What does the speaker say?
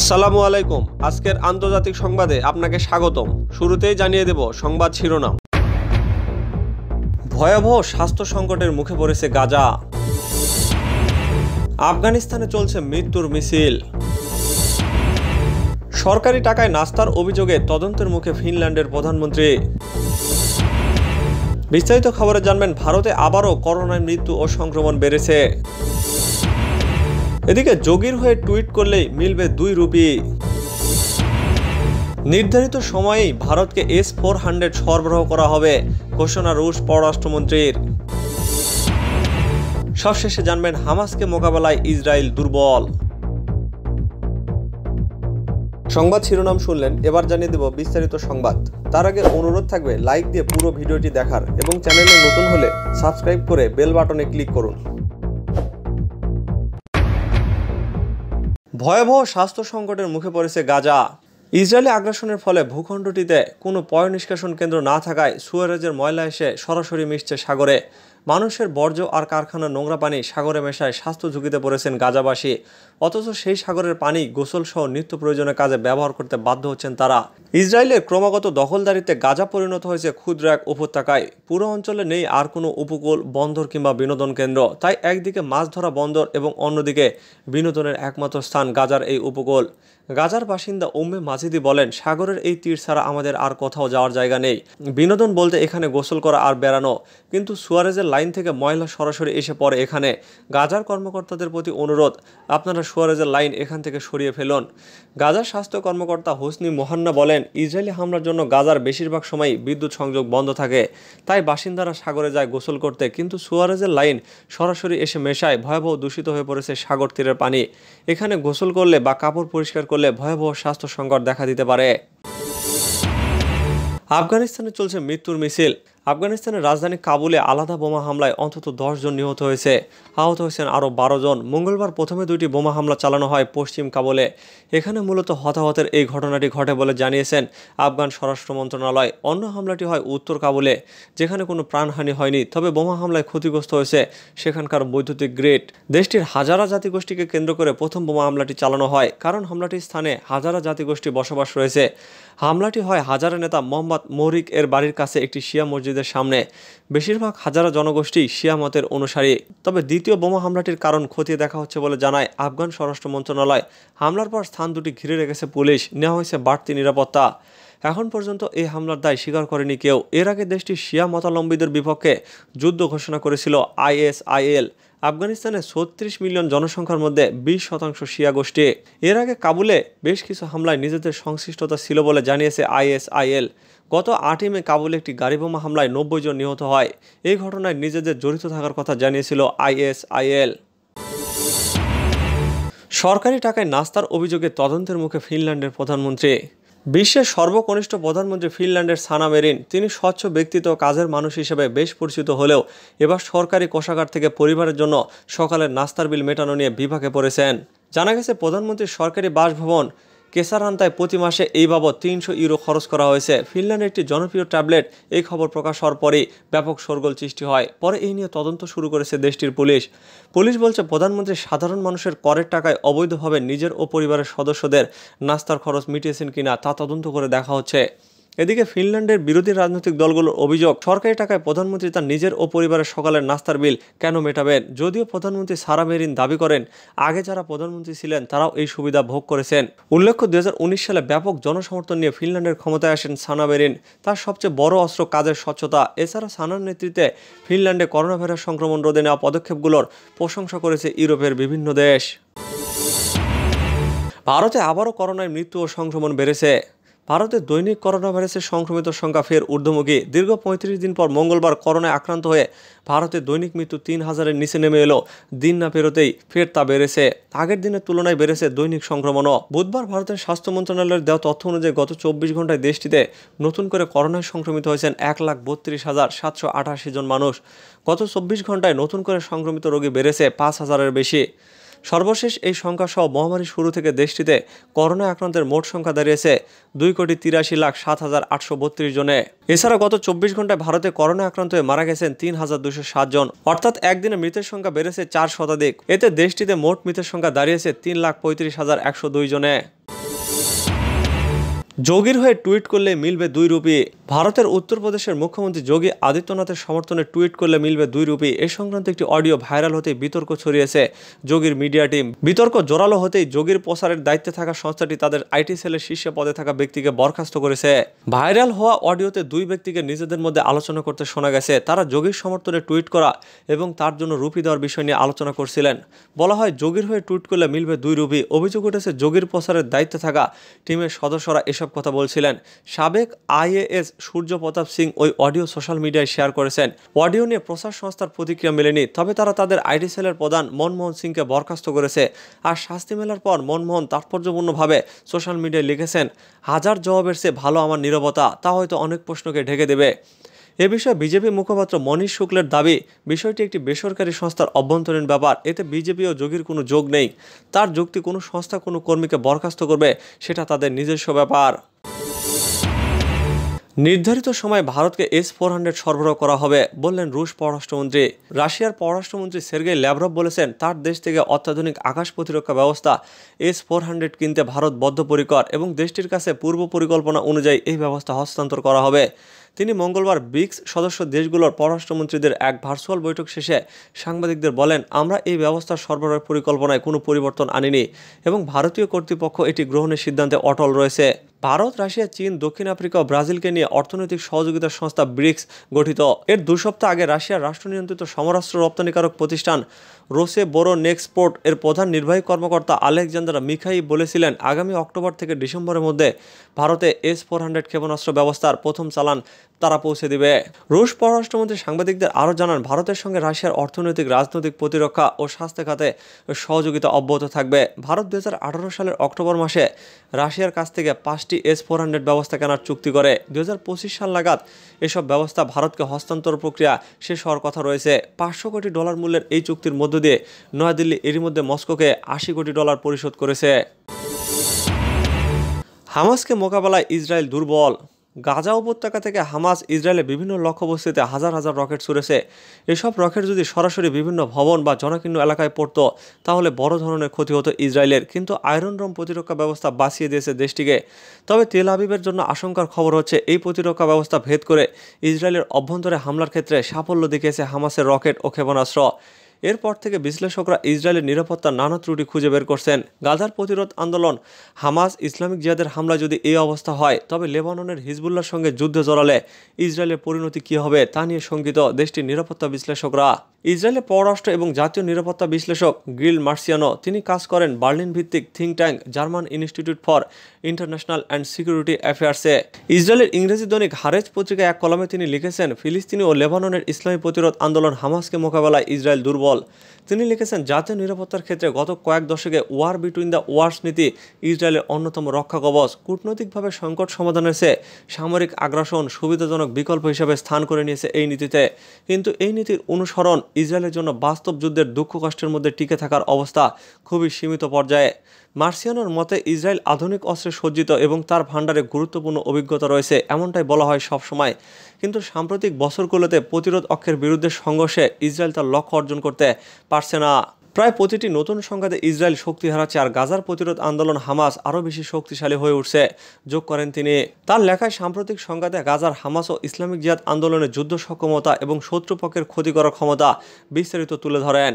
আসসালামু আলাইকুম আজকের আন্তর্জাতিক সংবাদে আপনাকে স্বাগতম শুরুতেই জানিয়ে দেব সংবাদ শিরোনাম ভয়াবহ স্বাস্থ্য সংকটের মুখে পড়েছে গাজা আফগানিস্তানে চলছে মৃত্যুর মিছিল সরকারি টাকায় নাস্তার অভিযোগে তদন্তের মুখে ফিনল্যান্ডের প্রধানমন্ত্রী বিস্তারিত খবরে জানবেন ভারতে আবারও করোনায় মৃত্যু ও সংক্রমণ বেড়েছে এদিকে যোগীর হয়ে টুইট করলেই মিলবে দুই রুপি নির্ধারিত সময়েই ভারতকে এস ফোর হান্ড্রেড সরবরাহ করা হবে ঘোষণা রুশ পররাষ্ট্রমন্ত্রীর সবশেষে জানবেন হামাসকে মোকাবেলায় ইসরায়েল দুর্বল সংবাদ শিরোনাম শুনলেন এবার জানিয়ে দেব বিস্তারিত সংবাদ তার আগে অনুরোধ থাকবে লাইক দিয়ে পুরো ভিডিওটি দেখার এবং চ্যানেলে নতুন হলে সাবস্ক্রাইব করে বেল বাটনে ক্লিক করুন ভয়াবহ স্বাস্থ্য সংকটের মুখে পড়েছে গাজা ইসরায়েলি আগ্রাসনের ফলে ভূখণ্ডটিতে কোনো পয় নিষ্কাশন কেন্দ্র না থাকায় সুয়ারেজের ময়লা এসে সরাসরি মিশছে সাগরে মানুষের বর্জ্য আর কারখানার নোংরা পানি সাগরে মেশায় স্বাস্থ্য ঝুঁকিতে পড়েছেন গাজাবাসী অথচ সেই সাগরের পানি গোসলসহ নিত্য প্রয়োজনের কাজে ব্যবহার করতে বাধ্য হচ্ছেন তারা ইসরায়েলের ক্রমাগত দখলদারিতে গাজা পরিণত হয়েছে ক্ষুদ্র এক উপত্যকায় পুরো অঞ্চলে নেই আর কোনো উপকূল বন্দর কিংবা বিনোদন কেন্দ্র তাই একদিকে মাছ ধরা বন্দর এবং অন্যদিকে বিনোদনের একমাত্র স্থান গাজার এই উপকূল গাজার বাসিন্দা উম্মে মাজিদি বলেন সাগরের এই তীর ছাড়া আমাদের আর কোথাও যাওয়ার জায়গা নেই বিনোদন বলতে এখানে গোসল করা আর বেড়ানো কিন্তু সুয়ারেজের লাইন থেকে ময়লা সরাসরি এসে পড়ে এখানে গাজার কর্মকর্তাদের প্রতি অনুরোধ আপনারা সুয়ারেজের লাইন এখান থেকে সরিয়ে ফেলুন গাজার স্বাস্থ্য কর্মকর্তা হোসনি মোহান্না বলেন ইসরায়েলি হামলার জন্য গাজার বেশিরভাগ সময় বিদ্যুৎ সংযোগ বন্ধ থাকে তাই বাসিন্দারা সাগরে যায় গোসল করতে কিন্তু সুয়ারেজের লাইন সরাসরি এসে মেশায় ভয়াবহ দূষিত হয়ে পড়েছে সাগর তীরের পানি এখানে গোসল করলে বা কাপড় পরিষ্কার করলে ভয়াবহ স্বাস্থ্য সংকট দেখা দিতে পারে আফগানিস্তানে চলছে মৃত্যুর মিছিল আফগানিস্তানের রাজধানী কাবুলে আলাদা বোমা হামলায় অন্তত জন নিহত হয়েছে আহত হয়েছেন আরও বারো জন মঙ্গলবার প্রথমে দুইটি বোমা হামলা চালানো হয় পশ্চিম কাবুলে এখানে মূলত হতাহতের এই ঘটনাটি ঘটে বলে জানিয়েছেন আফগান স্বরাষ্ট্র মন্ত্রণালয় অন্য হামলাটি হয় উত্তর কাবুলে যেখানে কোনো প্রাণহানি হয়নি তবে বোমা হামলায় ক্ষতিগ্রস্ত হয়েছে সেখানকার বৈদ্যুতিক গ্রেড দেশটির হাজারা জাতিগোষ্ঠীকে কেন্দ্র করে প্রথম বোমা হামলাটি চালানো হয় কারণ হামলাটির স্থানে হাজারা জাতিগোষ্ঠী বসবাস রয়েছে হামলাটি হয় হাজারা নেতা মোহাম্মদ মৌরিক এর বাড়ির কাছে একটি শিয়া মসজিদ মসজিদের সামনে বেশিরভাগ হাজারো জনগোষ্ঠী শিয়া মতের অনুসারী তবে দ্বিতীয় বোমা হামলাটির কারণ খতিয়ে দেখা হচ্ছে বলে জানায় আফগান স্বরাষ্ট্র মন্ত্রণালয় হামলার পর স্থান দুটি ঘিরে রেখেছে পুলিশ নেওয়া হয়েছে বাড়তি নিরাপত্তা এখন পর্যন্ত এই হামলার দায় স্বীকার করেনি কেউ এর আগে দেশটি শিয়া মতাবলম্বীদের বিপক্ষে যুদ্ধ ঘোষণা করেছিল আইএসআইএল আফগানিস্তানের ছত্রিশ মিলিয়ন জনসংখ্যার মধ্যে বিশ শতাংশ শিয়া গোষ্ঠী এর আগে কাবুলে বেশ কিছু হামলায় নিজেদের সংশ্লিষ্টতা ছিল বলে জানিয়েছে আইএসআইএল গত আটই মে কাবুলে একটি গাড়িবোমা হামলায় নব্বই জন নিহত হয় এই ঘটনায় নিজেদের জড়িত থাকার কথা জানিয়েছিল আইএসআইএল সরকারি টাকায় নাস্তার অভিযোগে তদন্তের মুখে ফিনল্যান্ডের প্রধানমন্ত্রী বিশ্বের সর্বকনিষ্ঠ প্রধানমন্ত্রী ফিনল্যান্ডের সানা মেরিন তিনি স্বচ্ছ ব্যক্তিত্ব কাজের মানুষ হিসেবে বেশ পরিচিত হলেও এবার সরকারি কোষাগার থেকে পরিবারের জন্য সকালের নাস্তার বিল মেটানো নিয়ে বিভাগে পড়েছেন জানা গেছে প্রধানমন্ত্রীর সরকারি বাসভবন কেসারান্তায় প্রতি মাসে এই বাবদ তিনশো ইউরো খরচ করা হয়েছে ফিনল্যান্ডের একটি জনপ্রিয় ট্যাবলেট এই খবর প্রকাশ হওয়ার পরেই ব্যাপক সরগোল সৃষ্টি হয় পরে এই নিয়ে তদন্ত শুরু করেছে দেশটির পুলিশ পুলিশ বলছে প্রধানমন্ত্রী সাধারণ মানুষের করের টাকায় অবৈধভাবে নিজের ও পরিবারের সদস্যদের নাস্তার খরচ মিটিয়েছেন কিনা তা তদন্ত করে দেখা হচ্ছে এদিকে ফিনল্যান্ডের বিরোধী রাজনৈতিক দলগুলোর অভিযোগ সরকারি টাকায় প্রধানমন্ত্রী তার নিজের ও পরিবারের সকালের নাস্তার বিল কেন মেটাবেন যদিও প্রধানমন্ত্রী সারা মেরিন দাবি করেন আগে যারা প্রধানমন্ত্রী ছিলেন তারাও এই সুবিধা ভোগ করেছেন উল্লেখ্য দু সালে ব্যাপক জনসমর্থন নিয়ে ফিনল্যান্ডের ক্ষমতায় আসেন সানা মেরিন তার সবচেয়ে বড় অস্ত্র কাজের স্বচ্ছতা এছাড়া সানার নেতৃত্বে ফিনল্যান্ডে করোনা ভাইরাস সংক্রমণ রোধে নেওয়া পদক্ষেপগুলোর প্রশংসা করেছে ইউরোপের বিভিন্ন দেশ ভারতে আবারও করোনায় মৃত্যু ও সংক্রমণ বেড়েছে ভারতে দৈনিক করোনা ভাইরাসের সংক্রমিত সংখ্যা ফের ঊর্ধ্বমুখী দীর্ঘ পঁয়ত্রিশ দিন পর মঙ্গলবার করোনায় আক্রান্ত হয়ে ভারতে দৈনিক মৃত্যু তিন হাজারের নিচে নেমে এলো দিন না পেরোতেই ফের তা বেড়েছে আগের দিনের তুলনায় বেড়েছে দৈনিক সংক্রমণও বুধবার ভারতের স্বাস্থ্য মন্ত্রণালয়ের দেওয়া তথ্য অনুযায়ী গত চব্বিশ ঘন্টায় দেশটিতে নতুন করে করোনায় সংক্রমিত হয়েছেন এক লাখ বত্রিশ হাজার সাতশো আঠাশি জন মানুষ গত চব্বিশ ঘন্টায় নতুন করে সংক্রমিত রোগী বেড়েছে পাঁচ হাজারের বেশি সর্বশেষ এই সংখ্যা সহ মহামারীর শুরু থেকে দেশটিতে করোনা আক্রান্তের মোট সংখ্যা দাঁড়িয়েছে দুই কোটি তিরাশি লাখ সাত হাজার আটশো বত্রিশ জনে এছাড়া গত চব্বিশ ঘন্টায় ভারতে করোনা আক্রান্ত হয়ে মারা গেছেন তিন হাজার দুশো সাত জন অর্থাৎ একদিনে মৃতের সংখ্যা বেড়েছে চার শতাধিক এতে দেশটিতে মোট মৃতের সংখ্যা দাঁড়িয়েছে তিন লাখ পঁয়ত্রিশ হাজার একশো দুই জনে যোগীর হয়ে টুইট করলে মিলবে দুই রুপি ভারতের উত্তরপ্রদেশের মুখ্যমন্ত্রী যোগী আদিত্যনাথের সমর্থনে টুইট করলে মিলবে দুই রুপি এ সংক্রান্ত একটি অডিও ভাইরাল হতে বিতর্ক ছড়িয়েছে যোগীর মিডিয়া টিম বিতর্ক জোরালো হতেই যোগীর প্রচারের দায়িত্বে থাকা সংস্থাটি তাদের আইটি সেলের শীর্ষে পদে থাকা ব্যক্তিকে বরখাস্ত করেছে ভাইরাল হওয়া অডিওতে দুই ব্যক্তিকে নিজেদের মধ্যে আলোচনা করতে শোনা গেছে তারা যোগীর সমর্থনে টুইট করা এবং তার জন্য রুপি দেওয়ার বিষয় নিয়ে আলোচনা করছিলেন বলা হয় যোগীর হয়ে টুইট করলে মিলবে দুই রুপি অভিযোগ উঠেছে যোগীর প্রচারের দায়িত্বে থাকা টিমের সদস্যরা এসব এসব কথা বলছিলেন সাবেক আইএএস সূর্য প্রতাপ সিং ওই অডিও সোশ্যাল মিডিয়ায় শেয়ার করেছেন অডিও নিয়ে প্রচার সংস্থার প্রতিক্রিয়া মেলেনি তবে তারা তাদের আইডি সেলের প্রধান মনমোহন সিংকে বরখাস্ত করেছে আর শাস্তি মেলার পর মনমোহন তাৎপর্যপূর্ণভাবে সোশ্যাল মিডিয়ায় লিখেছেন হাজার জবাবের চেয়ে ভালো আমার নিরবতা তা হয়তো অনেক প্রশ্নকে ঢেকে দেবে এ বিষয়ে বিজেপি মুখপাত্র মনীষ শুক্লের দাবি বিষয়টি একটি বেসরকারি সংস্থার অভ্যন্তরীণ ব্যাপার এতে বিজেপি ও যোগীর কোনো যোগ নেই তার যুক্তি কোনো সংস্থা কোনো কর্মীকে বরখাস্ত করবে সেটা তাদের নিজস্ব ব্যাপার নির্ধারিত সময় ভারতকে এস ফোর হান্ড্রেড সরবরাহ করা হবে বললেন রুশ পররাষ্ট্রমন্ত্রী রাশিয়ার পররাষ্ট্রমন্ত্রী সের্গেই ল্যাভরভ বলেছেন তার দেশ থেকে অত্যাধুনিক আকাশ প্রতিরক্ষা ব্যবস্থা এস ফোর হান্ড্রেড কিনতে ভারত বদ্ধপরিকর এবং দেশটির কাছে পূর্ব পরিকল্পনা অনুযায়ী এই ব্যবস্থা হস্তান্তর করা হবে তিনি মঙ্গলবার ব্রিক্স সদস্য দেশগুলোর পররাষ্ট্রমন্ত্রীদের এক ভার্চুয়াল বৈঠক শেষে সাংবাদিকদের বলেন আমরা এই ব্যবস্থার সরবরাহের পরিকল্পনায় কোনো পরিবর্তন আনিনি এবং ভারতীয় কর্তৃপক্ষ এটি গ্রহণের সিদ্ধান্তে অটল রয়েছে ভারত রাশিয়া চীন দক্ষিণ আফ্রিকা ও ব্রাজিলকে নিয়ে অর্থনৈতিক সহযোগিতা সংস্থা ব্রিক্স গঠিত এর দু সপ্তাহ আগে রাশিয়ার রাষ্ট্রনিয়ন্ত্রিত সমরাস্ত্র রপ্তানিকারক প্রতিষ্ঠান রোসে বোরো নেক্সপোর্ট এর প্রধান নির্বাহী কর্মকর্তা আলেকজান্দ্রা মিখাই বলেছিলেন আগামী অক্টোবর থেকে ডিসেম্বরের মধ্যে ভারতে এস ফোর হান্ড্রেড ক্ষেপণাস্ত্র ব্যবস্থার প্রথম চালান তারা পৌঁছে দিবে রুশ পররাষ্ট্রমন্ত্রী সাংবাদিকদের আরও জানান ভারতের সঙ্গে রাশিয়ার অর্থনৈতিক রাজনৈতিক প্রতিরক্ষা ও স্বাস্থ্য খাতে সহযোগিতা অব্যাহত থাকবে ভারত দু সালের অক্টোবর মাসে রাশিয়ার কাছ থেকে পাঁচটি এস ফোর হান্ড্রেড ব্যবস্থা কেনার চুক্তি করে দু সাল নাগাদ এসব ব্যবস্থা ভারতকে হস্তান্তর প্রক্রিয়া শেষ হওয়ার কথা রয়েছে পাঁচশো কোটি ডলার মূল্যের এই চুক্তির মধ্য দিয়ে নয়াদিল্লি এরই মধ্যে মস্কোকে আশি কোটি ডলার পরিশোধ করেছে হামাসকে মোকাবেলায় ইসরায়েল দুর্বল গাজা উপত্যকা থেকে হামাস ইসরায়েলের বিভিন্ন লক্ষ্যবস্তিতে হাজার হাজার রকেট ছুড়েছে এসব রকেট যদি সরাসরি বিভিন্ন ভবন বা জনাকীর্ণ এলাকায় পড়ত তাহলে বড় ধরনের ক্ষতি হতো ইসরায়েলের কিন্তু আয়রন রম প্রতিরক্ষা ব্যবস্থা বাঁচিয়ে দিয়েছে দেশটিকে তবে তেল আবিবের জন্য আশঙ্কার খবর হচ্ছে এই প্রতিরক্ষা ব্যবস্থা ভেদ করে ইসরায়েলের অভ্যন্তরে হামলার ক্ষেত্রে সাফল্য দেখিয়েছে হামাসের রকেট ও ক্ষেপণাস্ত্র এরপর থেকে বিশ্লেষকরা ইসরায়েলের নিরাপত্তা নানা ত্রুটি খুঁজে বের করছেন গাজার প্রতিরোধ আন্দোলন হামাস ইসলামিক জিয়াদের হামলা যদি এই অবস্থা হয় তবে লেবাননের হিজবুল্লার সঙ্গে যুদ্ধ জড়ালে ইসরায়েলের পরিণতি কী হবে তা নিয়ে শঙ্কিত দেশটির নিরাপত্তা বিশ্লেষকরা ইসরায়েলের পররাষ্ট্র এবং জাতীয় নিরাপত্তা বিশ্লেষক গ্রিল মার্সিয়ানো তিনি কাজ করেন বার্লিন ভিত্তিক think tank German Institute for International and Security অ্যাফেয়ার্সে ইসরায়েলের ইংরেজি দৈনিক হারেজ পত্রিকায় এক কলমে তিনি লিখেছেন ফিলিস্তিনি ও লেবাননের ইসলামী প্রতিরোধ আন্দোলন হামাসকে মোকাবেলায় ইসরায়েল দুর্বল তিনি লিখেছেন জাতীয় নিরাপত্তার ক্ষেত্রে গত কয়েক দশকে ওয়ার বিটুইন দ্য ওয়ার্স নীতি ইসরায়েলের অন্যতম রক্ষা কবচ কূটনৈতিকভাবে সংকট সমাধানের চেয়ে সামরিক আগ্রাসন সুবিধাজনক বিকল্প হিসেবে স্থান করে নিয়েছে এই নীতিতে কিন্তু এই নীতির অনুসরণ ইসরায়েলের জন্য বাস্তব যুদ্ধের দুঃখ কষ্টের মধ্যে টিকে থাকার অবস্থা খুবই সীমিত পর্যায়ে মার্সিয়ানোর মতে ইসরায়েল আধুনিক অস্ত্রে সজ্জিত এবং তার ভাণ্ডারে গুরুত্বপূর্ণ অভিজ্ঞতা রয়েছে এমনটাই বলা হয় সবসময় কিন্তু সাম্প্রতিক বছরগুলোতে প্রতিরোধ অক্ষের বিরুদ্ধে সংঘর্ষে ইসরায়েল তার লক্ষ্য অর্জন করতে পারছে না প্রায় প্রতিটি নতুন সংঘাতে ইসরায়েল শক্তি হারাচ্ছে আর গাজার প্রতিরোধ আন্দোলন হামাস আরও বেশি শক্তিশালী হয়ে উঠছে যোগ করেন তিনি তার লেখায় সাম্প্রতিক সংঘাতে গাজার হামাস ও ইসলামিক জিয়াদ আন্দোলনের যুদ্ধ সক্ষমতা এবং শত্রুপক্ষের ক্ষতি করার ক্ষমতা বিস্তারিত তুলে ধরেন